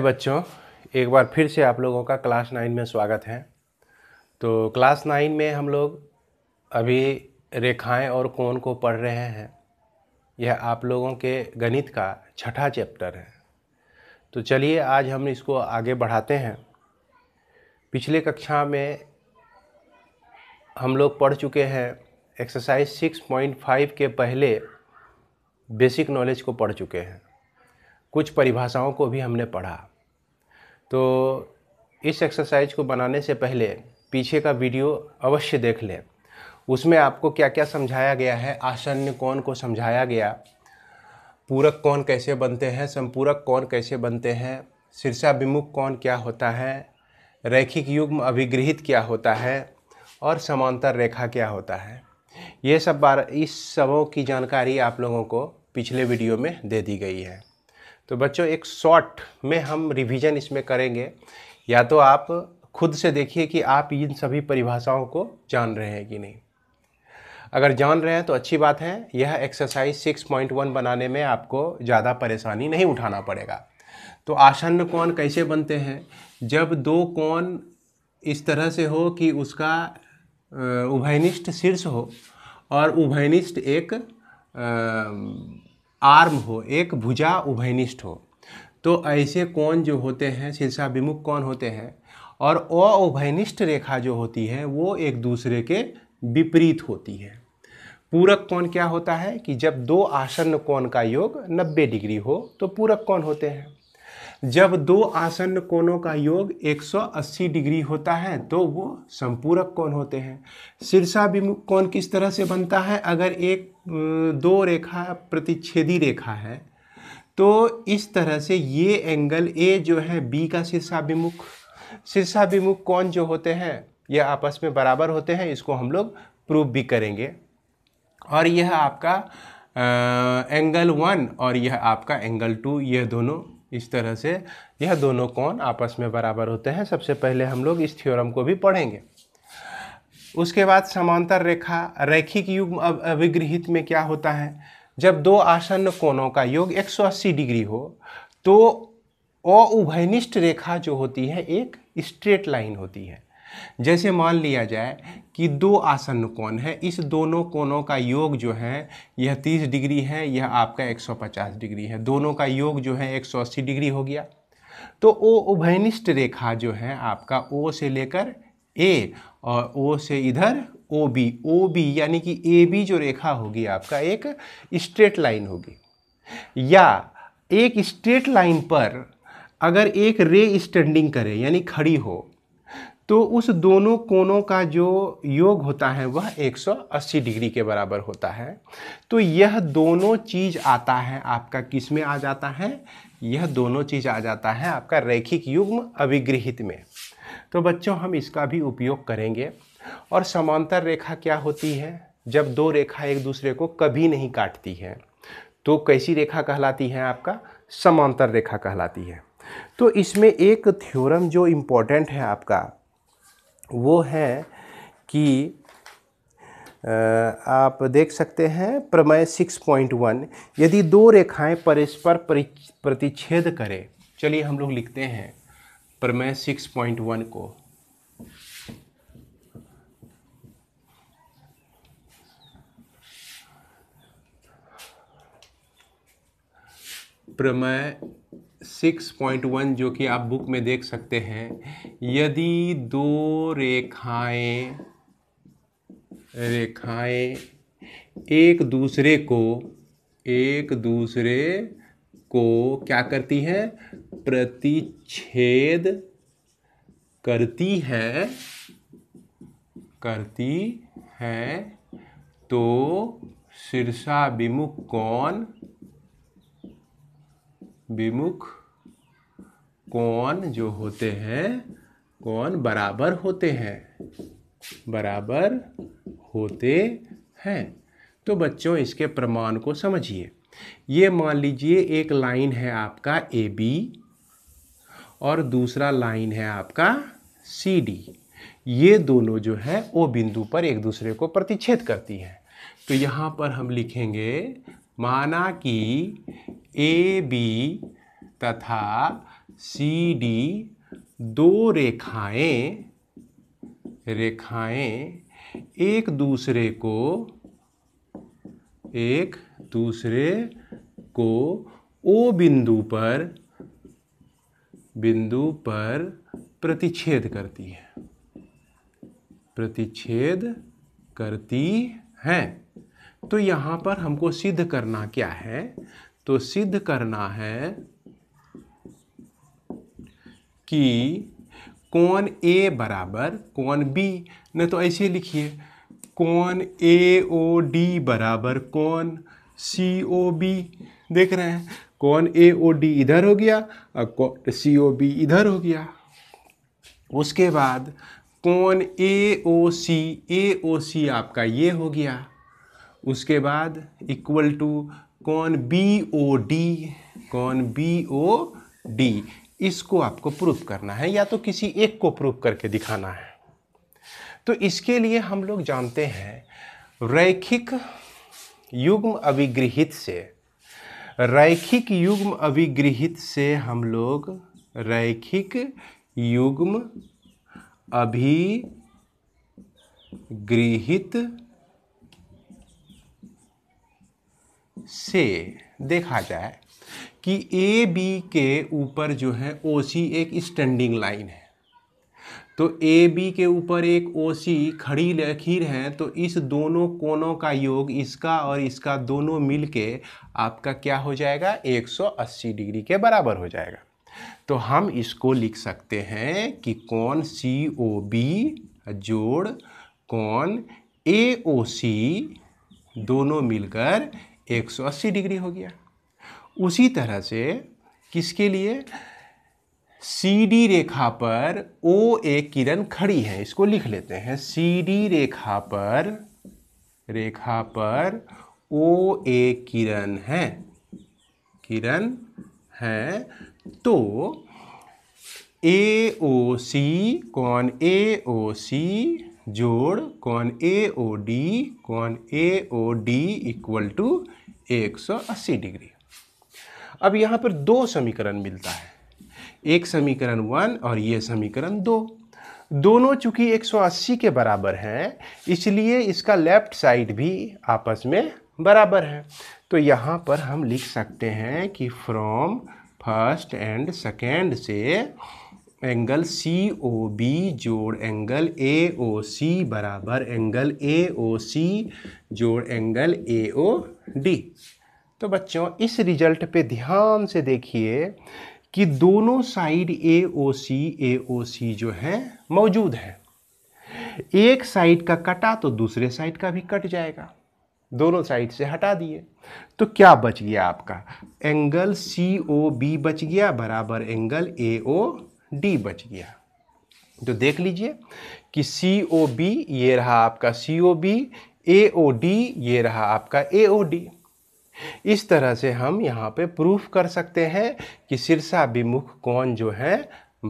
बच्चों एक बार फिर से आप लोगों का क्लास नाइन में स्वागत है तो क्लास नाइन में हम लोग अभी रेखाएं और कोण को पढ़ रहे हैं यह आप लोगों के गणित का छठा चैप्टर है तो चलिए आज हम इसको आगे बढ़ाते हैं पिछले कक्षा में हम लोग पढ़ चुके हैं एक्सरसाइज 6.5 के पहले बेसिक नॉलेज को पढ़ चुके हैं कुछ परिभाषाओं को भी हमने पढ़ा तो इस एक्सरसाइज को बनाने से पहले पीछे का वीडियो अवश्य देख लें उसमें आपको क्या क्या समझाया गया है आसन्न कौन को समझाया गया पूरक कौन कैसे बनते हैं संपूरक कौन कैसे बनते हैं शीर्षा विमुख कौन क्या होता है रैखिक युग्म अभिगृहित क्या होता है और समांतर रेखा क्या होता है ये सब बार इस सबों की जानकारी आप लोगों को पिछले वीडियो में दे दी गई है तो बच्चों एक शॉर्ट में हम रिवीजन इसमें करेंगे या तो आप खुद से देखिए कि आप इन सभी परिभाषाओं को जान रहे हैं कि नहीं अगर जान रहे हैं तो अच्छी बात है यह एक्सरसाइज 6.1 बनाने में आपको ज़्यादा परेशानी नहीं उठाना पड़ेगा तो आसन्न कौन कैसे बनते हैं जब दो कौन इस तरह से हो कि उसका उभयनिष्ठ शीर्ष हो और उभयनिष्ठ एक आ, आर्म हो एक भुजा उभयनिष्ठ हो तो ऐसे कौन जो होते हैं शीर्षा विमुख कौन होते हैं और अउभयनिष्ठ रेखा जो होती है वो एक दूसरे के विपरीत होती है पूरक कौन क्या होता है कि जब दो आसन्न कोण का योग 90 डिग्री हो तो पूरक कौन होते हैं जब दो आसन्न कोणों का योग 180 डिग्री होता है तो वो संपूरक कौन होते हैं शीर्षाभिमुख कौन किस तरह से बनता है अगर एक दो रेखा प्रतिच्छेदी रेखा है तो इस तरह से ये एंगल ए जो है बी का शीर्षाभिमुख शीर्षाभिमुख कौन जो होते हैं यह आपस में बराबर होते हैं इसको हम लोग प्रूव भी करेंगे और यह आपका आ, एंगल वन और यह आपका एंगल टू यह दोनों इस तरह से यह दोनों कौन आपस में बराबर होते हैं सबसे पहले हम लोग इस थ्योरम को भी पढ़ेंगे उसके बाद समांतर रेखा रैखिक युग्म अविगृहित में क्या होता है जब दो आसन्न कोणों का योग 180 डिग्री हो तो अउभयनिष्ठ रेखा जो होती है एक स्ट्रेट लाइन होती है जैसे मान लिया जाए कि दो आसन्न कोण है इस दोनों कोणों का योग जो है यह 30 डिग्री है यह आपका 150 डिग्री है दोनों का योग जो है 180 डिग्री हो गया तो ओ उभयनिष्ठ रेखा जो है आपका ओ से लेकर ए और ओ से इधर ओ बी ओ बी यानी कि ए बी जो रेखा होगी आपका एक स्ट्रेट लाइन होगी या एक स्ट्रेट लाइन पर अगर एक रे स्टैंडिंग करे यानी खड़ी हो तो उस दोनों कोनों का जो योग होता है वह 180 डिग्री के बराबर होता है तो यह दोनों चीज़ आता है आपका किस में आ जाता है यह दोनों चीज़ आ जाता है आपका रैखिक युग्म अभिगृहित में तो बच्चों हम इसका भी उपयोग करेंगे और समांतर रेखा क्या होती है जब दो रेखा एक दूसरे को कभी नहीं काटती है तो कैसी रेखा कहलाती है आपका समांतर रेखा कहलाती है तो इसमें एक थ्योरम जो इम्पोर्टेंट है आपका वो है कि आप देख सकते हैं प्रमेय 6.1 यदि दो रेखाएं परस्पर प्रतिच्छेद करें चलिए हम लोग लिखते हैं सिक्स पॉइंट वन को प्रमेय 6.1 जो कि आप बुक में देख सकते हैं यदि दो रेखाएं रेखाएं एक दूसरे को एक दूसरे को क्या करती है प्रतिच्छेद करती है करती है तो शीर्षा विमुख कौन विमुख कौन जो होते हैं कौन बराबर होते हैं बराबर होते हैं तो बच्चों इसके प्रमाण को समझिए ये मान लीजिए एक लाइन है आपका ए बी और दूसरा लाइन है आपका सी डी ये दोनों जो है ओ बिंदु पर एक दूसरे को प्रतिच्छेद करती हैं तो यहाँ पर हम लिखेंगे माना कि ए बी तथा सी डी दो रेखाएं रेखाएं एक दूसरे को एक दूसरे को ओ बिंदु पर बिंदु पर प्रतिच्छेद करती है प्रतिच्छेद करती है तो यहाँ पर हमको सिद्ध करना क्या है तो सिद्ध करना है कि कौन ए बराबर कौन बी नहीं तो ऐसे लिखिए कौन ए ओ डी बराबर कौन सी ओ बी देख रहे हैं कौन ए ओ डी इधर हो गया और सी ओ बी इधर हो गया उसके बाद कौन A O C A O सी आपका ये हो गया उसके बाद इक्वल टू कौन बी ओ डी कौन बी ओ डी इसको आपको प्रूफ करना है या तो किसी एक को प्रूफ करके दिखाना है तो इसके लिए हम लोग जानते हैं रैखिक युग्म अभिगृहित से रैखिक युग्म अभिगृहित से हम लोग रैखिक युग्म अभिगृहित से देखा जाए कि ए बी के ऊपर जो है ओ सी एक स्टैंडिंग लाइन है तो ए बी के ऊपर एक ओ सी खड़ी लखीर है तो इस दोनों कोनों का योग इसका और इसका दोनों मिल के आपका क्या हो जाएगा 180 डिग्री के बराबर हो जाएगा तो हम इसको लिख सकते हैं कि कौन सी ओ बी जोड़ कौन ए ओ सी दोनों मिलकर 180 डिग्री हो गया उसी तरह से किसके लिए सीधी रेखा पर ओ ए किरण खड़ी है इसको लिख लेते हैं सीधी रेखा पर रेखा पर ओ ए किरण है किरण है तो ए ओ सी कौन ए ओ सी जोड़ कौन ए ओ डी कौन A O D equal to 180 degree अब यहाँ पर दो समीकरण मिलता है एक समीकरण वन और ये समीकरण दो दोनों चूंकि 180 के बराबर हैं इसलिए इसका लेफ्ट साइड भी आपस में बराबर है तो यहाँ पर हम लिख सकते हैं कि फ्रॉम फर्स्ट एंड सेकेंड से एंगल सी ओ बी जोड़ एंगल ए ओ सी बराबर एंगल ए ओ सी जोड़ एंगल ए ओ डी तो बच्चों इस रिजल्ट पे ध्यान से देखिए कि दोनों साइड ए ओ सी ए ओ सी जो है मौजूद है एक साइड का कटा तो दूसरे साइड का भी कट जाएगा दोनों साइड से हटा दिए तो क्या बच गया आपका एंगल सी ओ बी बच गया बराबर एंगल ए ओ डी बच गया तो देख लीजिए कि सी ओ बी ये रहा आपका सी ओ बी ए ओ डी ये रहा आपका ए ओ डी इस तरह से हम यहाँ पे प्रूफ कर सकते हैं कि विमुख कौन जो है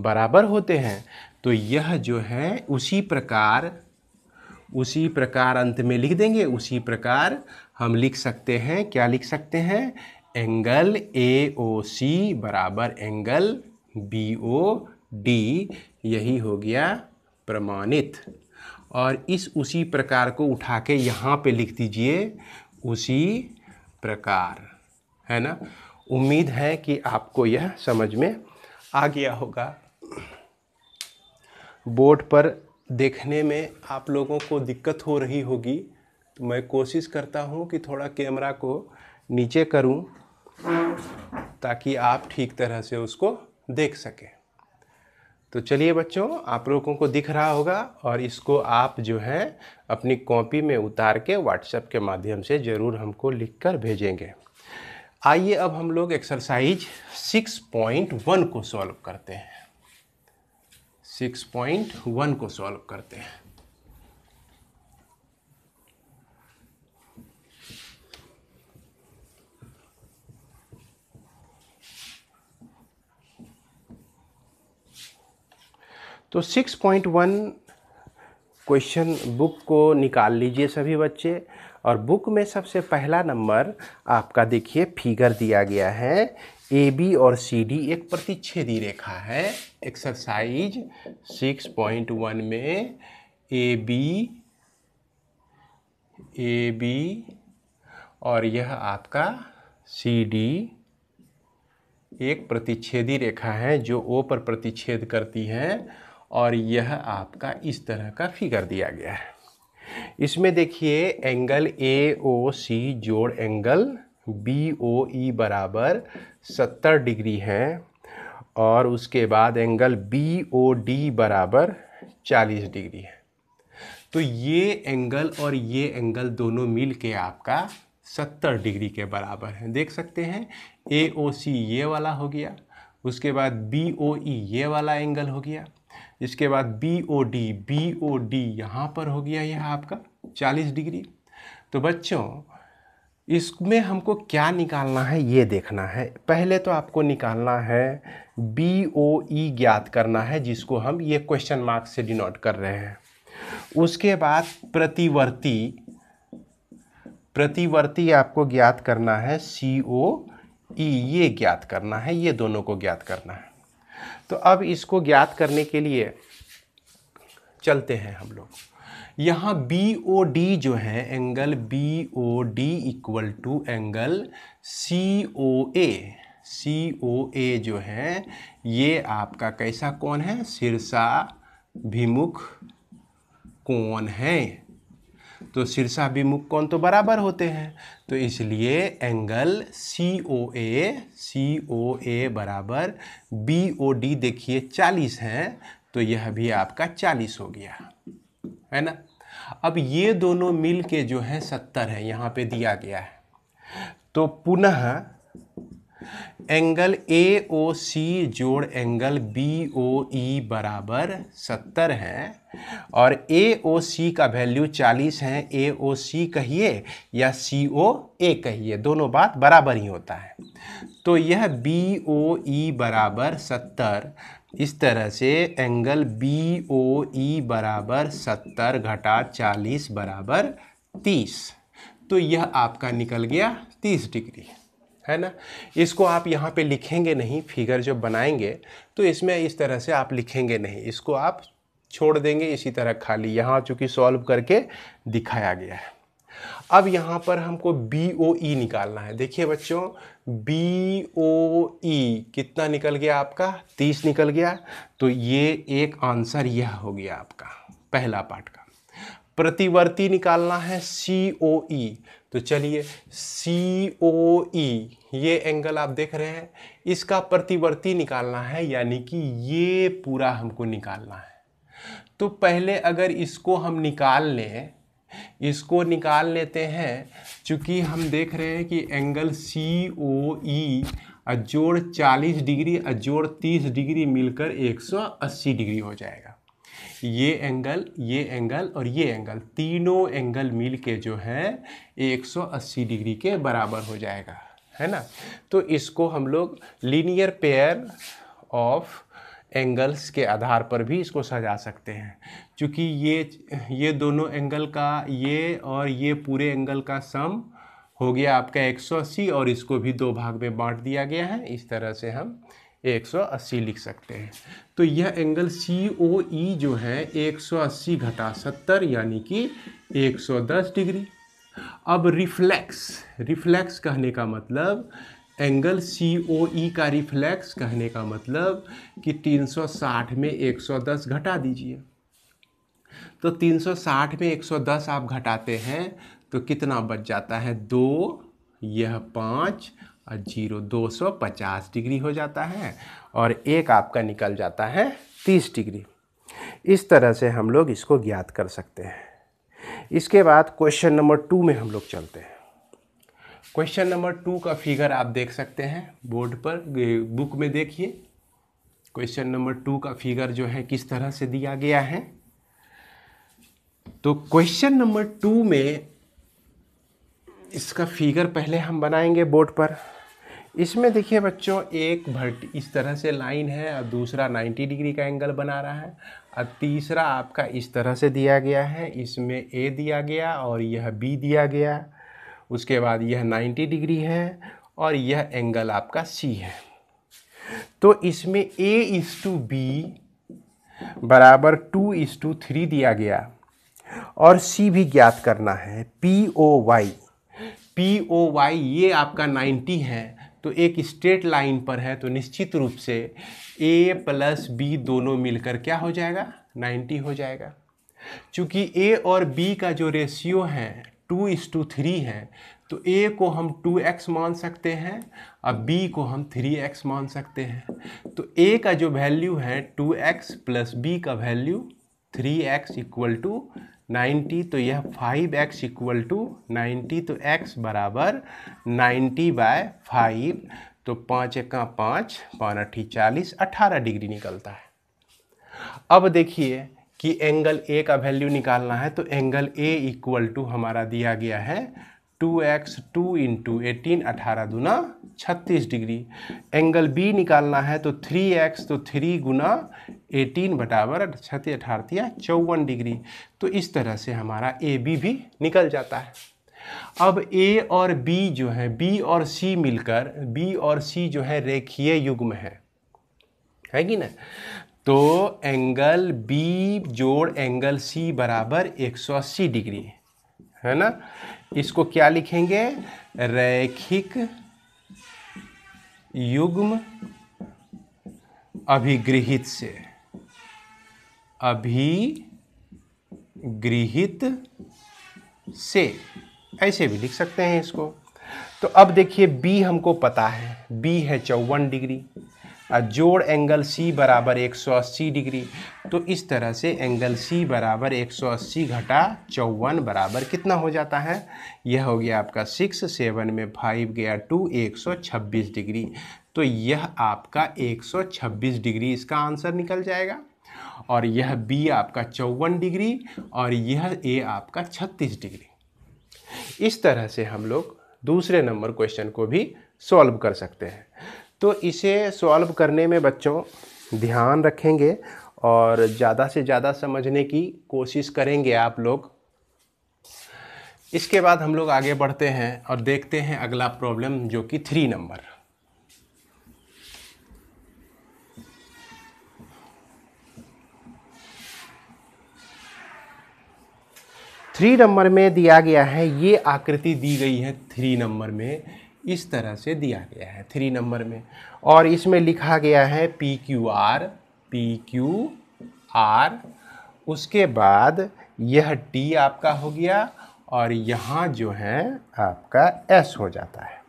बराबर होते हैं तो यह जो है उसी प्रकार उसी प्रकार अंत में लिख देंगे उसी प्रकार हम लिख सकते हैं क्या लिख सकते हैं एंगल ए ओ सी बराबर एंगल बी ओ डी यही हो गया प्रमाणित और इस उसी प्रकार को उठा के यहाँ पे लिख दीजिए उसी प्रकार है ना उम्मीद है कि आपको यह समझ में आ गया होगा बोर्ड पर देखने में आप लोगों को दिक्कत हो रही होगी तो मैं कोशिश करता हूँ कि थोड़ा कैमरा को नीचे करूँ ताकि आप ठीक तरह से उसको देख सकें तो चलिए बच्चों आप लोगों को दिख रहा होगा और इसको आप जो है अपनी कॉपी में उतार के व्हाट्सएप के माध्यम से ज़रूर हमको लिख कर भेजेंगे आइए अब हम लोग एक्सरसाइज 6.1 को सॉल्व करते हैं 6.1 को सॉल्व करते हैं तो 6.1 क्वेश्चन बुक को निकाल लीजिए सभी बच्चे और बुक में सबसे पहला नंबर आपका देखिए फिगर दिया गया है ए बी और सी डी एक प्रतिच्छेदी रेखा है एक्सरसाइज 6.1 में ए बी ए बी और यह आपका सी डी एक प्रतिच्छेदी रेखा है जो ओ पर प्रतिच्छेद करती है और यह आपका इस तरह का फिगर दिया गया है इसमें देखिए एंगल ए ओ सी जोड़ एंगल बी ओ ई बराबर सत्तर डिग्री है और उसके बाद एंगल बी ओ डी बराबर चालीस डिग्री है तो ये एंगल और ये एंगल दोनों मिल के आपका सत्तर डिग्री के बराबर है देख सकते हैं ए ओ सी ये वाला हो गया उसके बाद बी ओ ई ये वाला एंगल हो गया इसके बाद B O D B O D यहाँ पर हो गया यह आपका 40 डिग्री तो बच्चों इसमें हमको क्या निकालना है ये देखना है पहले तो आपको निकालना है बी ओ ई ज्ञात करना है जिसको हम ये क्वेश्चन मार्क से डिनोट कर रहे हैं उसके बाद प्रतिवर्ती प्रतिवर्ती आपको ज्ञात करना है सी ओ ई ये ज्ञात करना है ये दोनों को ज्ञात करना है तो अब इसको ज्ञात करने के लिए चलते हैं हम लोग यहाँ बी ओ डी जो है angle B O D equal to angle C O A C O A जो है ये आपका कैसा कौन है सिरसा भिमुख कौन है तो शीर्षाभिमुख कौन तो बराबर होते हैं तो इसलिए angle C O A C O ए बराबर बी ओ डी देखिए चालीस है तो यह भी आपका चालीस हो गया है ना अब ये दोनों मिल के जो है सत्तर है यहाँ पे दिया गया है तो पुनः एंगल ए ओ सी जोड़ एंगल बी ओ ई बराबर सत्तर है और ए ओ सी का वैल्यू 40 है ए ओ सी कहिए या सी ओ ए कहिए दोनों बात बराबर ही होता है तो यह बी ओ ई बराबर सत्तर इस तरह से एंगल बी ओ ई बराबर सत्तर घटा चालीस बराबर तीस तो यह आपका निकल गया तीस डिग्री है ना इसको आप यहाँ पे लिखेंगे नहीं फिगर जब बनाएंगे तो इसमें इस तरह से आप लिखेंगे नहीं इसको आप छोड़ देंगे इसी तरह खाली यहाँ चूँकि सॉल्व करके दिखाया गया है अब यहाँ पर हमको बी ओ ई निकालना है देखिए बच्चों बी ओ ई कितना निकल गया आपका तीस निकल गया तो ये एक आंसर यह हो गया आपका पहला पार्ट का प्रतिवर्ती निकालना है सी ओ ई तो चलिए सी ओ ई ये एंगल आप देख रहे हैं इसका प्रतिवर्ती निकालना है यानी कि ये पूरा हमको निकालना है तो पहले अगर इसको हम निकाल लें इसको निकाल लेते हैं चूँकि हम देख रहे हैं कि एंगल सी ओ ई अजोड़ चालीस डिग्री अजोड़ तीस डिग्री मिलकर 180 डिग्री हो जाएगा ये एंगल ये एंगल और ये एंगल तीनों एंगल मिल के जो है 180 डिग्री के बराबर हो जाएगा है ना तो इसको हम लोग लीनियर पेयर ऑफ एंगल्स के आधार पर भी इसको सजा सकते हैं क्योंकि ये ये दोनों एंगल का ये और ये पूरे एंगल का सम हो गया आपका 180 और इसको भी दो भाग में बांट दिया गया है इस तरह से हम 180 लिख सकते हैं तो यह एंगल सी ओ ई जो है 180 घटा 70 यानी कि 110 डिग्री अब रिफ्लेक्स रिफ्लेक्स कहने का मतलब एंगल सी ओ ई का रिफ्लेक्स कहने का मतलब कि 360 में 110 घटा दीजिए तो 360 में 110 आप घटाते हैं तो कितना बच जाता है दो यह पाँच और जीरो दो सौ पचास डिग्री हो जाता है और एक आपका निकल जाता है तीस डिग्री इस तरह से हम लोग इसको ज्ञात कर सकते हैं इसके बाद क्वेश्चन नंबर टू में हम लोग चलते हैं क्वेश्चन नंबर टू का फिगर आप देख सकते हैं बोर्ड पर बुक में देखिए क्वेश्चन नंबर टू का फिगर जो है किस तरह से दिया गया है तो क्वेश्चन नंबर टू में इसका फिगर पहले हम बनाएंगे बोर्ड पर इसमें देखिए बच्चों एक भट्ट इस तरह से लाइन है और दूसरा 90 डिग्री का एंगल बना रहा है और तीसरा आपका इस तरह से दिया गया है इसमें ए दिया गया और यह बी दिया गया उसके बाद यह 90 डिग्री है और यह एंगल आपका सी है तो इसमें ए इस टू बी बराबर टू इस टू थ्री दिया गया और सी भी ज्ञात करना है P O Y P O Y ये आपका 90 है तो एक स्ट्रेट लाइन पर है तो निश्चित रूप से ए प्लस बी दोनों मिलकर क्या हो जाएगा 90 हो जाएगा चूँकि ए और बी का जो रेशियो है टू इस टू थ्री है तो ए को हम टू एक्स मान सकते हैं और बी को हम थ्री एक्स मान सकते हैं तो ए का जो वैल्यू है टू एक्स प्लस बी का value three X equal to ninety तो यह five X equal to ninety तो एक्स बराबर नाइन्टी बाय फाइव तो पाँच एका पाँच पाँच अट्ठी चालीस अट्ठारह डिग्री निकलता है अब देखिए कि एंगल ए का वैल्यू निकालना है तो एंगल ए इक्वल टू हमारा दिया गया है two X two into eighteen अठारह गुना छत्तीस डिग्री एंगल बी निकालना है तो थ्री एक्स तो थ्री गुना एटीन बराबर छत्तीस अठारतिया चौवन डिग्री तो इस तरह से हमारा ए बी भी निकल जाता है अब ए और बी जो है बी और सी मिलकर बी और सी जो है रेखीय युग्म है है कि ना तो एंगल बी जोड़ एंगल सी बराबर 180 डिग्री है ना इसको क्या लिखेंगे रैखिक युग्म अभिगृहित से अभिगृहित से ऐसे भी लिख सकते हैं इसको तो अब देखिए बी हमको पता है बी है चौवन डिग्री जोड़ एंगल सी बराबर एक सौ अस्सी डिग्री तो इस तरह से एंगल सी बराबर एक सौ अस्सी घटा चौवन बराबर कितना हो जाता है यह हो गया आपका सिक्स सेवन में फाइव गया टू एक सौ छब्बीस डिग्री तो यह आपका एक सौ छब्बीस डिग्री इसका आंसर निकल जाएगा और यह बी आपका चौवन डिग्री और यह ए आपका छत्तीस डिग्री इस तरह से हम लोग दूसरे नंबर क्वेश्चन को भी सॉल्व कर सकते हैं तो इसे सॉल्व करने में बच्चों ध्यान रखेंगे और ज़्यादा से ज़्यादा समझने की कोशिश करेंगे आप लोग इसके बाद हम लोग आगे बढ़ते हैं और देखते हैं अगला प्रॉब्लम जो कि थ्री नंबर थ्री नंबर में दिया गया है ये आकृति दी गई है थ्री नंबर में इस तरह से दिया गया है थ्री नंबर में और इसमें लिखा गया है P Q R P Q R उसके बाद यह टी आपका हो गया और यहाँ जो है आपका एस हो जाता है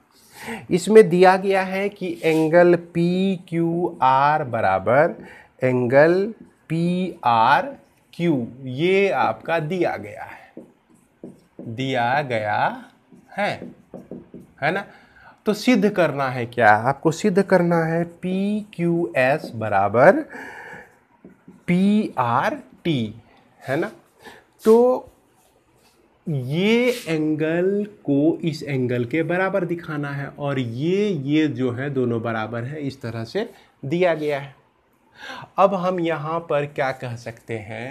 इसमें दिया गया है कि एंगल पी क्यू आर बराबर एंगल पी आर क्यू ये आपका दिया गया है दिया गया है है ना तो सिद्ध करना है क्या आपको सिद्ध करना है पी क्यू एस बराबर पी आर टी है ना तो ये एंगल को इस एंगल के बराबर दिखाना है और ये ये जो है दोनों बराबर है इस तरह से दिया गया है अब हम यहाँ पर क्या कह सकते हैं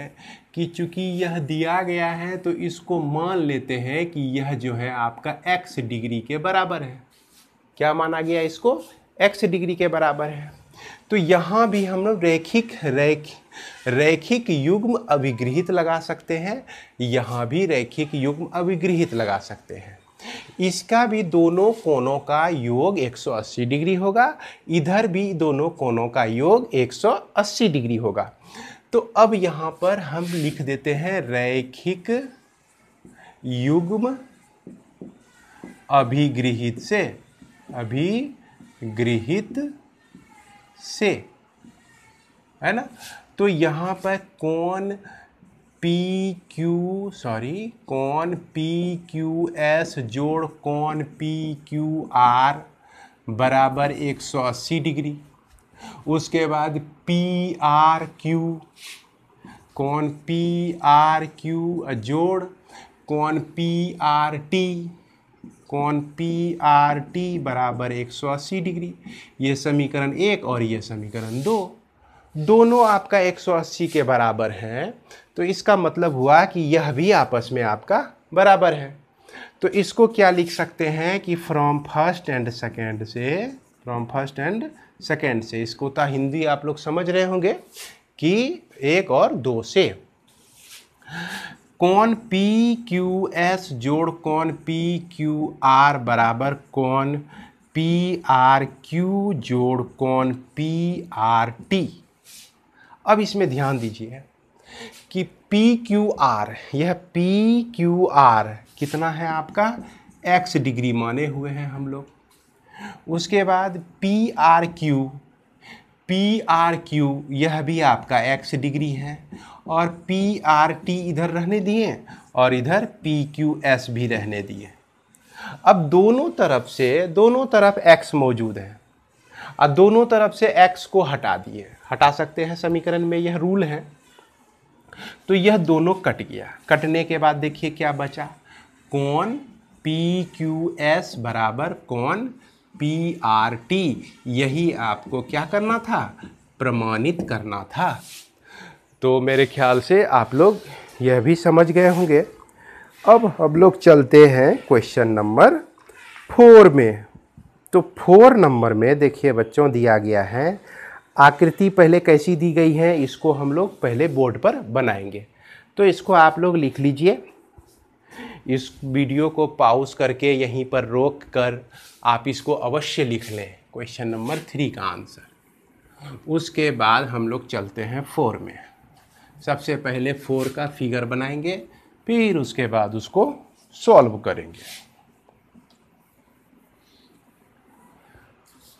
कि चूंकि यह दिया गया है तो इसको मान लेते हैं कि यह जो है आपका x डिग्री के बराबर है क्या माना गया इसको एक्स डिग्री के बराबर है तो यहाँ भी हम लोग रैखिक रैख रैखिक युग्म अभिगृहित लगा सकते हैं यहाँ भी रैखिक युग्म अभिगृहित लगा सकते हैं इसका भी दोनों कोणों का योग 180 डिग्री होगा इधर भी दोनों कोणों का योग 180 डिग्री होगा तो अब यहाँ पर हम लिख देते हैं रैखिक युग्म अभिगृहित से अभिगृहित से है ना तो यहाँ पर कौन पी क्यू सॉरी कौन पी क्यू एस जोड़ कौन पी क्यू आर बराबर एक सौ अस्सी डिग्री उसके बाद पी आर क्यू कौन पी आर क्यू जोड़ कौन पी आर टी कौन पी आर टी बराबर एक सौ अस्सी डिग्री ये समीकरण एक और ये समीकरण दो दोनों आपका एक सौ अस्सी के बराबर हैं तो इसका मतलब हुआ कि यह भी आपस में आपका बराबर है तो इसको क्या लिख सकते हैं कि फ्रॉम फर्स्ट एंड सेकेंड से फ्रॉम फर्स्ट एंड सेकेंड से इसको तो हिंदी आप लोग समझ रहे होंगे कि एक और दो से कौन पी क्यू एस जोड़ कौन पी क्यू आर बराबर कौन पी आर क्यू जोड़ कौन पी आर टी अब इसमें ध्यान दीजिए कि पी क्यू आर यह पी क्यू आर कितना है आपका एक्स डिग्री माने हुए हैं हम लोग उसके बाद P R Q P R Q यह भी आपका एक्स डिग्री है और पी आर टी इधर रहने दिए और इधर पी क्यू एस भी रहने दिए अब दोनों तरफ से दोनों तरफ एक्स मौजूद है और दोनों तरफ से एक्स को हटा दिए हटा सकते हैं समीकरण में यह रूल है तो यह दोनों कट गया कटने के बाद देखिए क्या बचा कौन पी क्यू एस बराबर कौन पी आर टी यही आपको क्या करना था प्रमाणित करना था तो मेरे ख्याल से आप लोग यह भी समझ गए होंगे अब हम लोग चलते हैं क्वेश्चन नंबर फोर में तो फोर नंबर में देखिए बच्चों दिया गया है आकृति पहले कैसी दी गई है इसको हम लोग पहले बोर्ड पर बनाएंगे तो इसको आप लोग लिख लीजिए इस वीडियो को पाउस करके यहीं पर रोक कर आप इसको अवश्य लिख लें क्वेश्चन नंबर थ्री का आंसर उसके बाद हम लोग चलते हैं फोर में सबसे पहले फोर का फिगर बनाएंगे फिर उसके बाद उसको सॉल्व करेंगे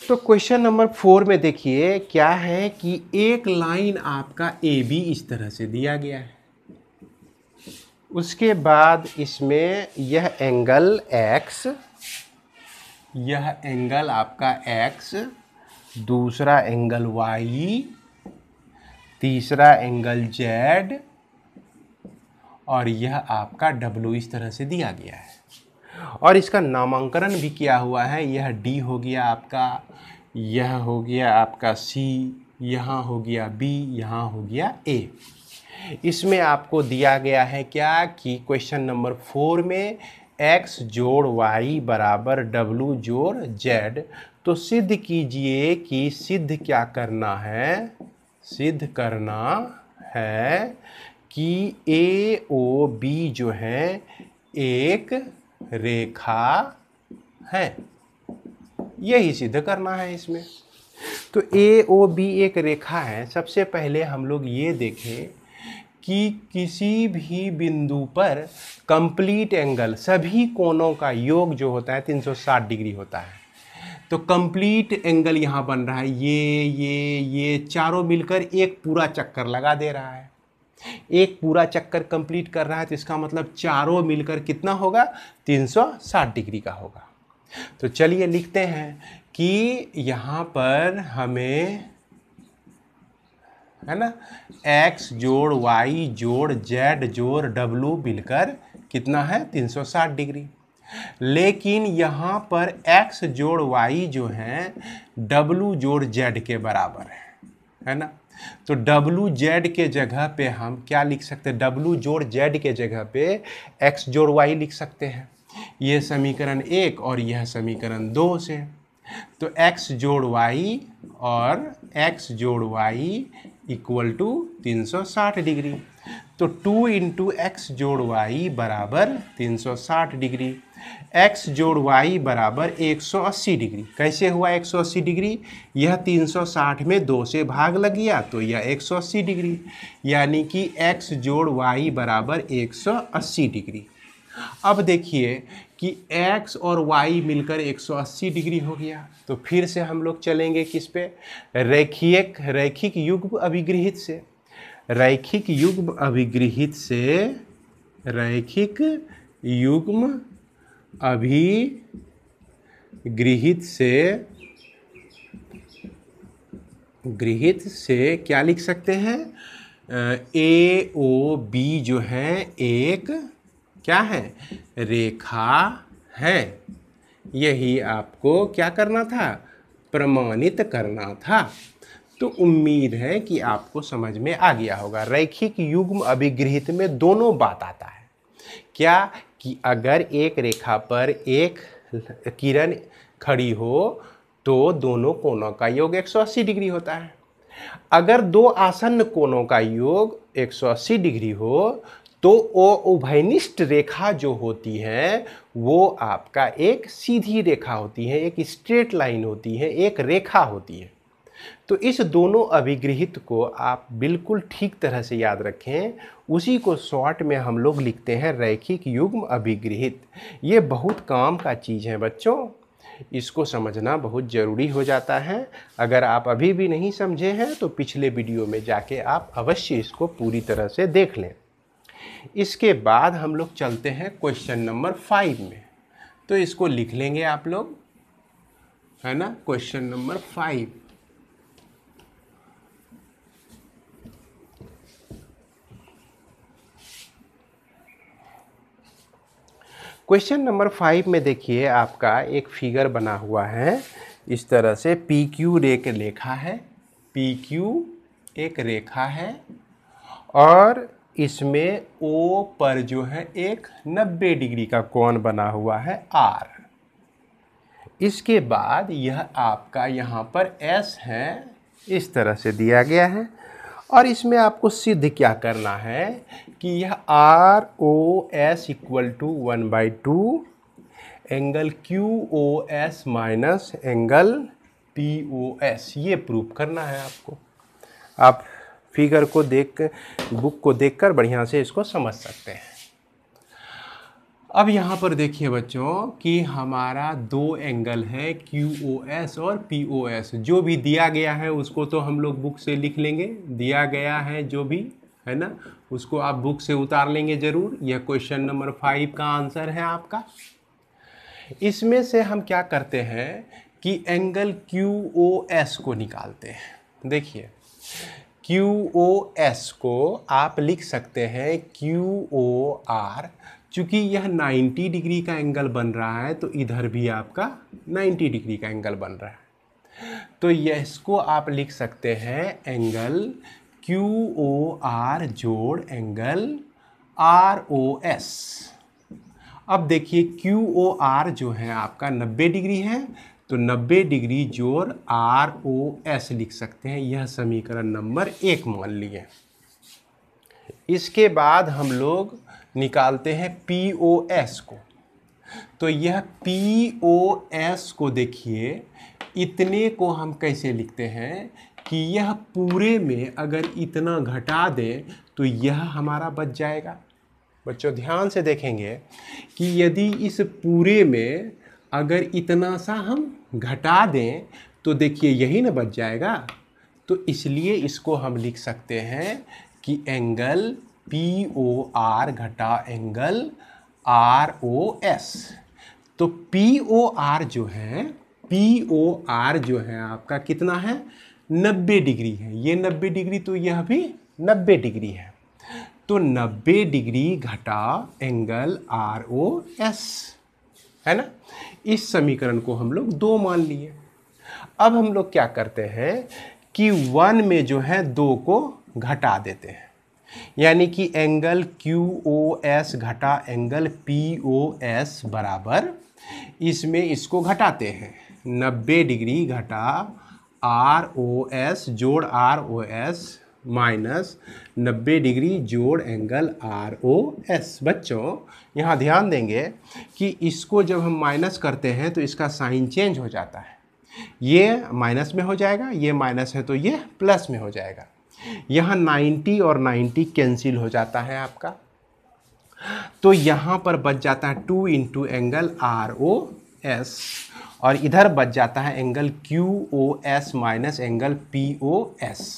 तो क्वेश्चन नंबर फोर में देखिए क्या है कि एक लाइन आपका ए बी इस तरह से दिया गया है उसके बाद इसमें यह एंगल एक्स यह एंगल आपका एक्स दूसरा एंगल वाई तीसरा एंगल जेड और यह आपका डब्ल्यू इस तरह से दिया गया है और इसका नामांकन भी किया हुआ है यह डी हो गया आपका यह हो गया आपका सी यहाँ हो गया बी यहाँ हो गया ए इसमें आपको दिया गया है क्या कि क्वेश्चन नंबर फोर में एक्स जोड़ वाई बराबर डब्लू जोड़ जेड तो सिद्ध कीजिए कि सिद्ध क्या करना है सिद्ध करना है कि ए ओ बी जो है एक रेखा है यही सिद्ध करना है इसमें तो ए ओ बी एक रेखा है सबसे पहले हम लोग ये देखें कि किसी भी बिंदु पर कंप्लीट एंगल सभी कोणों का योग जो होता है 360 डिग्री होता है तो कंप्लीट एंगल यहाँ बन रहा है ये ये ये चारों मिलकर एक पूरा चक्कर लगा दे रहा है एक पूरा चक्कर कंप्लीट कर रहा है तो इसका मतलब चारों मिलकर कितना होगा 360 डिग्री का होगा तो चलिए लिखते हैं कि यहाँ पर हमें है ना एक्स जोड़ वाई जोड़ जेड जोड़ डब्लू मिलकर कितना है 360 डिग्री लेकिन यहाँ पर x जोड़ वाई जो है w जोड़ जेड के बराबर है है ना तो डब्लू जेड के जगह पे हम क्या लिख सकते हैं डब्लू जोड़ जेड के जगह पे x जोड़ वाई लिख सकते हैं यह समीकरण एक और यह समीकरण दो से तो x जोड़ y और x जोड़ y इक्वल टू 360 डिग्री तो 2 इंटू एक्स जोड़ वाई बराबर 360 डिग्री एक्स जोड़ वाई बराबर 180 डिग्री कैसे हुआ 180 डिग्री यह 360 में दो से भाग लग गया तो यह 180 डिग्री यानी कि एक्स जोड़ वाई बराबर 180 डिग्री अब देखिए कि x और y मिलकर 180 डिग्री हो गया तो फिर से हम लोग चलेंगे किस पे रैखिक रैखिक युग्म अभिगृहित से रैखिक युग्म अभिगृहित से रैखिक युग्म अभिगृहित से गृहित से क्या लिख सकते हैं ए ओ बी जो है एक क्या है रेखा है यही आपको क्या करना था प्रमाणित करना था तो उम्मीद है कि आपको समझ में आ गया होगा रैखिक युग्म अभिगृहित में दोनों बात आता है क्या कि अगर एक रेखा पर एक किरण खड़ी हो तो दोनों कोणों का योग 180 डिग्री होता है अगर दो आसन्न कोणों का योग 180 डिग्री हो तो उभयनिष्ठ रेखा जो होती है वो आपका एक सीधी रेखा होती है एक स्ट्रेट लाइन होती है एक रेखा होती है तो इस दोनों अभिगृहित को आप बिल्कुल ठीक तरह से याद रखें उसी को शॉर्ट में हम लोग लिखते हैं रैखिक युग्म अभिगृहित ये बहुत काम का चीज़ है बच्चों इसको समझना बहुत ज़रूरी हो जाता है अगर आप अभी भी नहीं समझे हैं तो पिछले वीडियो में जाके आप अवश्य इसको पूरी तरह से देख लें इसके बाद हम लोग चलते हैं क्वेश्चन नंबर फाइव में तो इसको लिख लेंगे आप लोग है ना question number five question number five में देखिए आपका एक फिगर बना हुआ है इस तरह से पी क्यू एक रेखा है पी क्यू एक रेखा है और इसमें ओ पर जो है एक 90 डिग्री का कोण बना हुआ है आर इसके बाद यह आपका यहाँ पर एस है इस तरह से दिया गया है और इसमें आपको सिद्ध क्या करना है कि यह R O S equal to one by two angle Q O S minus angle P O S ये प्रूफ करना है आपको आप फिगर को देख बुक को देखकर बढ़िया से इसको समझ सकते हैं अब यहाँ पर देखिए बच्चों कि हमारा दो एंगल है क्यू ओ एस और पी ओ एस जो भी दिया गया है उसको तो हम लोग बुक से लिख लेंगे दिया गया है जो भी है ना उसको आप बुक से उतार लेंगे ज़रूर यह क्वेश्चन नंबर फाइव का आंसर है आपका इसमें से हम क्या करते हैं कि एंगल क्यू ओ एस को निकालते हैं देखिए क्यू ओ एस को आप लिख सकते हैं क्यू ओ आर चूँकि यह 90 डिग्री का एंगल बन रहा है तो इधर भी आपका 90 डिग्री का एंगल बन रहा है तो यह इसको आप लिख सकते हैं एंगल क्यू ओ आर जोड़ एंगल आर ओ एस अब देखिए क्यू ओ आर जो है आपका 90 डिग्री है तो 90 डिग्री जोर आर ओ एस लिख सकते हैं यह समीकरण नंबर एक मान लिए इसके बाद हम लोग निकालते हैं पी ओ एस को तो यह पी ओ एस को देखिए इतने को हम कैसे लिखते हैं कि यह पूरे में अगर इतना घटा दें तो यह हमारा बच जाएगा बच्चों ध्यान से देखेंगे कि यदि इस पूरे में अगर इतना सा हम घटा दें तो देखिए यही ना बच जाएगा तो इसलिए इसको हम लिख सकते हैं कि एंगल पी ओ आर घटा एंगल आर ओ एस तो पी ओ आर जो है पी ओ आर जो है आपका कितना है 90 डिग्री है ये 90 डिग्री तो यह भी 90 डिग्री है तो 90 डिग्री घटा एंगल आर ओ एस है ना इस समीकरण को हम लोग दो मान लिए अब हम लोग क्या करते हैं कि वन में जो है दो को घटा देते हैं यानी कि एंगल क्यू ओ एस घटा एंगल पी ओ एस बराबर इसमें इसको घटाते हैं नब्बे डिग्री घटा आर ओ एस जोड़ आर ओ एस माइनस नब्बे डिग्री जोड़ एंगल आर ओ एस बच्चों यहाँ ध्यान देंगे कि इसको जब हम माइनस करते हैं तो इसका साइन चेंज हो जाता है ये माइनस में हो जाएगा ये माइनस है तो ये प्लस में हो जाएगा यहाँ 90 और 90 कैंसिल हो जाता है आपका तो यहाँ पर बच जाता है two into angle R O S और इधर बच जाता है angle Q O S minus angle P O S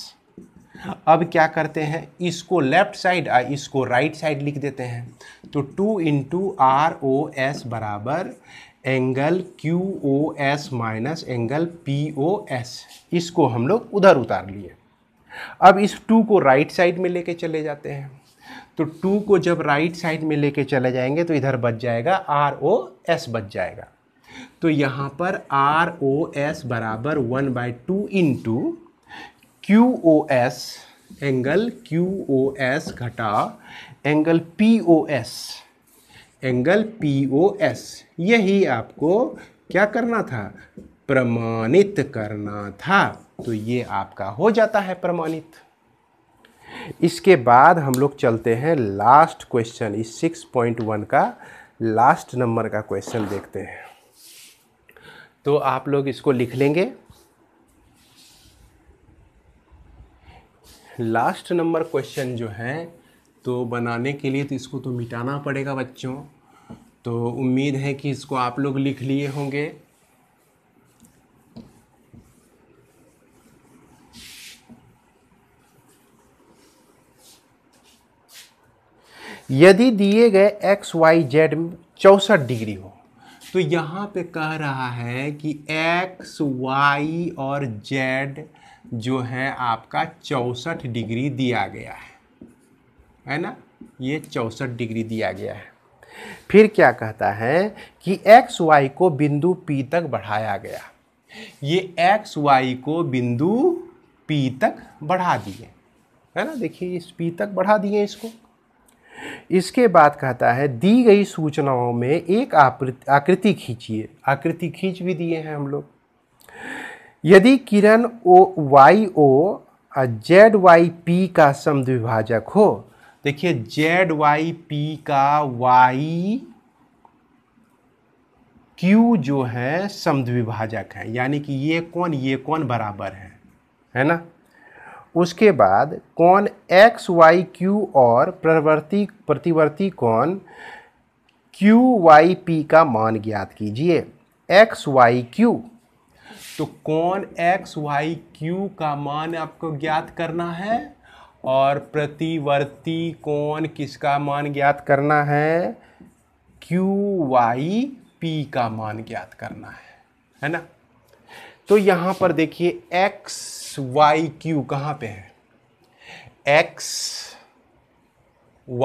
अब क्या करते हैं इसको लेफ्ट साइड आ इसको राइट साइड लिख देते हैं तो two into R O S बराबर angle Q O S minus angle P O S इसको हम लोग उधर उतार लिए अब इस टू को राइट साइड में लेके चले जाते हैं तो टू को जब राइट साइड में लेके चले जाएंगे तो इधर बच जाएगा आर ओ एस बच जाएगा तो यहाँ पर आर ओ एस बराबर one by two into Q O S angle Q O S घटा angle P O S angle P O S यही आपको क्या करना था प्रमाणित करना था तो ये आपका हो जाता है प्रमाणित इसके बाद हम लोग चलते हैं लास्ट क्वेश्चन इस सिक्स पॉइंट वन का लास्ट नंबर का क्वेश्चन देखते हैं तो आप लोग इसको लिख लेंगे लास्ट नंबर क्वेश्चन जो है तो बनाने के लिए तो इसको तो मिटाना पड़ेगा बच्चों तो उम्मीद है कि इसको आप लोग लिख लिए होंगे यदि दिए गए एक्स वाई जेड चौंसठ डिग्री हो तो यहाँ पे कह रहा है कि एक्स वाई और जेड जो है आपका चौंसठ डिग्री दिया गया है है ना ये चौंसठ डिग्री दिया गया है फिर क्या कहता है कि एक्स वाई को बिंदु पी तक बढ़ाया गया ये एक्स वाई को बिंदु पी तक बढ़ा दिए है ना देखिए इस पी तक बढ़ा दिए इसको इसके बाद कहता है दी गई सूचनाओं में एक आकृति खींचिए आकृति खींच भी दिए हैं हम लोग यदि किरण O Y O Z Y P का समद्विभाजक हो देखिए जेड वाई पी का वाई क्यू जो है समद्विभाजक है यानी कि ये कौन ये कौन बराबर है है ना उसके बाद कौन एक्स वाई क्यू और प्रवर्ती प्रतिवर्ती कौन क्यू वाई पी का मान ज्ञात कीजिए एक्स वाई क्यू तो कौन एक्स वाई क्यू का मान आपको ज्ञात करना है और प्रतिवर्ती कौन किसका मान ज्ञात करना है क्यू वाई पी का मान ज्ञात करना है है ना तो यहाँ पर देखिए एक्स वाई क्यू कहाँ पे है एक्स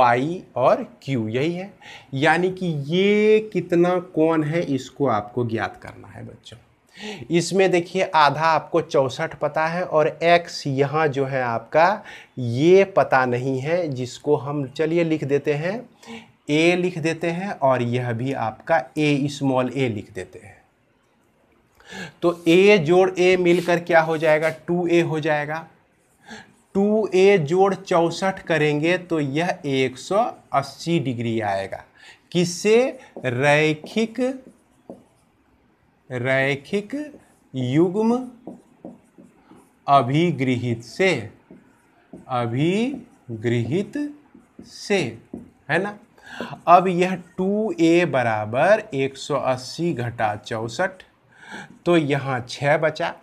वाई और क्यू यही है यानी कि ये कितना कौन है इसको आपको ज्ञात करना है बच्चों इसमें देखिए आधा आपको चौंसठ पता है और एक्स यहाँ जो है आपका ये पता नहीं है जिसको हम चलिए लिख देते हैं ए लिख देते हैं और यह भी आपका ए स्मॉल ए लिख देते हैं तो ए जोड़ ए मिलकर क्या हो जाएगा टू ए हो जाएगा टू ए जोड़ चौंसठ करेंगे तो यह एक सौ अस्सी डिग्री आएगा किससे रैखिक रैखिक युग्म अभिगृहित से अभिगृहित से है ना अब यह 2a बराबर 180 घटा चौसठ तो यहाँ 6 बचा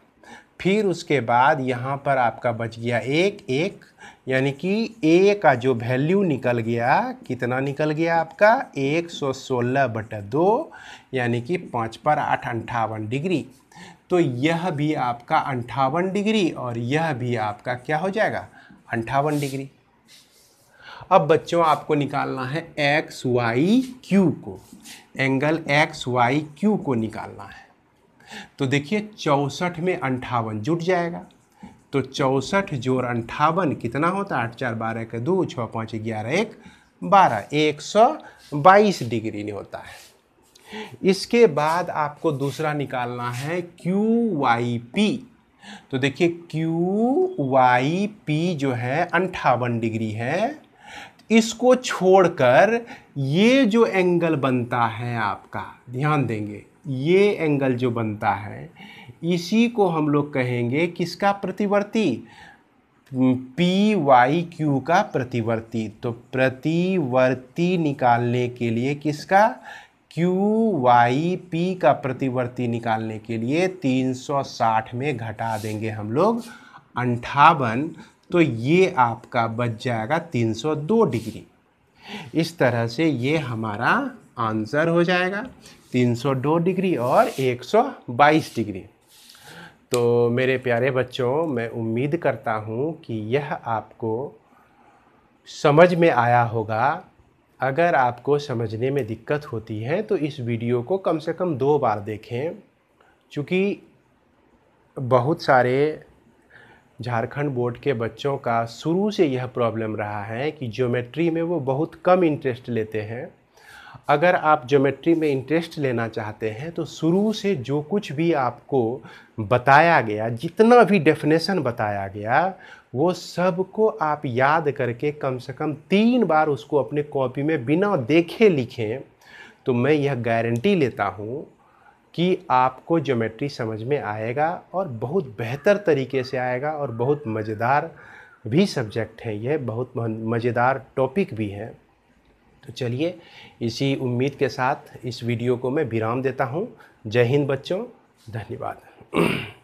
फिर उसके बाद यहाँ पर आपका बच गया एक एक यानी कि ए का जो वैल्यू निकल गया कितना निकल गया आपका एक सौ सोलह बटा दो यानी कि पाँच पर आठ अंठावन डिग्री तो यह भी आपका अंठावन डिग्री और यह भी आपका क्या हो जाएगा अंठावन डिग्री अब बच्चों आपको निकालना है एक्स वाई क्यू को एंगल एक्स वाई क्यू को निकालना है तो देखिए चौसठ में अंठावन जुट जाएगा तो चौसठ जोर अंठावन कितना होता है आठ चार बारह के दो छः पाँच ग्यारह एक बारह एक सौ बाईस डिग्री नहीं होता है इसके बाद आपको दूसरा निकालना है क्यू वाई पी तो देखिए क्यू वाई पी जो है अंठावन डिग्री है इसको छोड़कर ये जो एंगल बनता है आपका ध्यान देंगे ये एंगल जो बनता है इसी को हम लोग कहेंगे किसका प्रतिवर्ती पी वाई क्यू का प्रतिवर्ती तो प्रतिवर्ती निकालने के लिए किसका क्यू वाई पी का प्रतिवर्ती निकालने के लिए 360 में घटा देंगे हम लोग अंठावन तो ये आपका बच जाएगा 302 डिग्री इस तरह से ये हमारा आंसर हो जाएगा 302 डिग्री और 122 डिग्री तो मेरे प्यारे बच्चों मैं उम्मीद करता हूँ कि यह आपको समझ में आया होगा अगर आपको समझने में दिक्कत होती है तो इस वीडियो को कम से कम दो बार देखें क्योंकि बहुत सारे झारखंड बोर्ड के बच्चों का शुरू से यह प्रॉब्लम रहा है कि ज्योमेट्री में वो बहुत कम इंटरेस्ट लेते हैं अगर आप ज्योमेट्री में इंटरेस्ट लेना चाहते हैं तो शुरू से जो कुछ भी आपको बताया गया जितना भी डेफिनेशन बताया गया वो सब को आप याद करके कम से कम तीन बार उसको अपने कॉपी में बिना देखे लिखें तो मैं यह गारंटी लेता हूँ कि आपको ज्योमेट्री समझ में आएगा और बहुत बेहतर तरीके से आएगा और बहुत मज़ेदार भी सब्जेक्ट है यह बहुत मज़ेदार टॉपिक भी है तो चलिए इसी उम्मीद के साथ इस वीडियो को मैं विराम देता हूँ जय हिंद बच्चों धन्यवाद